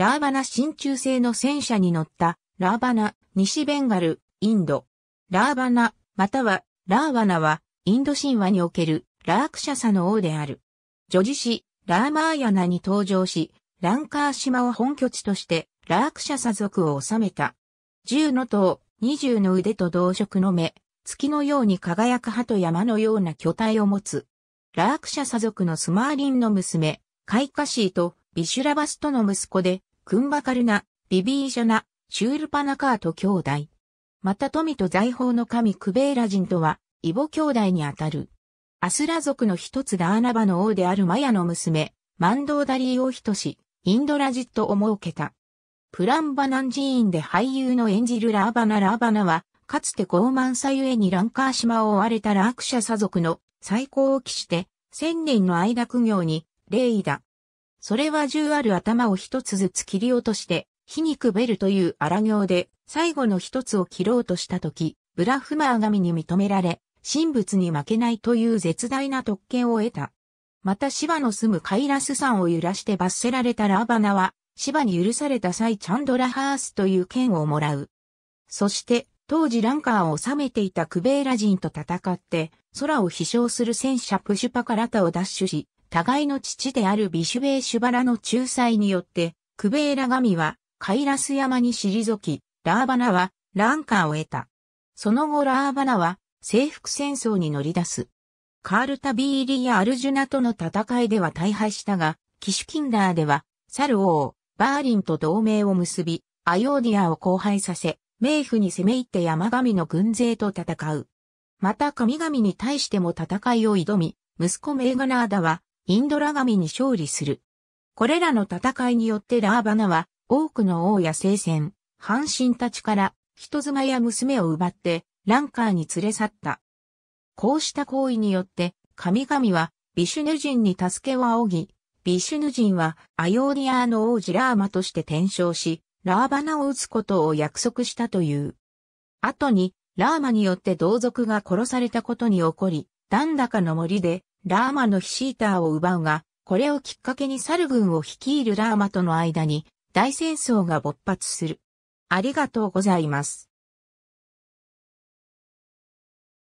ラーバナ真鍮製の戦車に乗った、ラーバナ、西ベンガル、インド。ラーバナ、または、ラーバナは、インド神話における、ラークシャサの王である。女児史、ラーマーヤナに登場し、ランカー島を本拠地として、ラークシャサ族を治めた。十の塔、20の腕と同色の目、月のように輝く歯と山のような巨体を持つ。ラークシャサ族のスマーリンの娘、カイカシーとビシュラバスとの息子で、クンバカルナ、ビビーシャナ、シュールパナカート兄弟。また富と財宝の神クベーラ人とは、イボ兄弟にあたる。アスラ族の一つダーナバの王であるマヤの娘、マンドーダリーを人し、インドラジットを設けた。プランバナン寺院で俳優の演じるラーバナラーバナは、かつて傲慢さゆえにランカー島を追われたラークシャサ族の最高を期して、千年の間苦行に、レイダ、それは銃ある頭を一つずつ切り落として、火にくべるという荒行で、最後の一つを切ろうとしたとき、ブラフマー神に認められ、神仏に負けないという絶大な特権を得た。またシバの住むカイラス山を揺らして罰せられたラーバナは、シバに許された際チャンドラハースという剣をもらう。そして、当時ランカーを治めていたクベーラ人と戦って、空を飛翔する戦車プシュパカラタを奪取し、互いの父であるビシュベーシュバラの仲裁によって、クベーラ神はカイラス山に退き、ラーバナはランカーを得た。その後ラーバナは征服戦争に乗り出す。カールタビーリやアルジュナとの戦いでは大敗したが、キシュキンダーでは、サル王、バーリンと同盟を結び、アヨーディアを荒廃させ、冥府に攻め入って山神の軍勢と戦う。また神々に対しても戦いを挑み、息子メーガナーダはインドラ神に勝利する。これらの戦いによってラーバナは多くの王や聖戦、半身たちから人妻や娘を奪ってランカーに連れ去った。こうした行為によって神々はビシュヌ人に助けを仰ぎ、ビシュヌ人はアヨーディアの王子ラーマとして転生し、ラーバナを撃つことを約束したという。後に、ラーマによって同族が殺されたことに起こり、ダンダカの森でラーマのヒシーターを奪うが、これをきっかけにサル軍を率いるラーマとの間に大戦争が勃発する。ありがとうございます。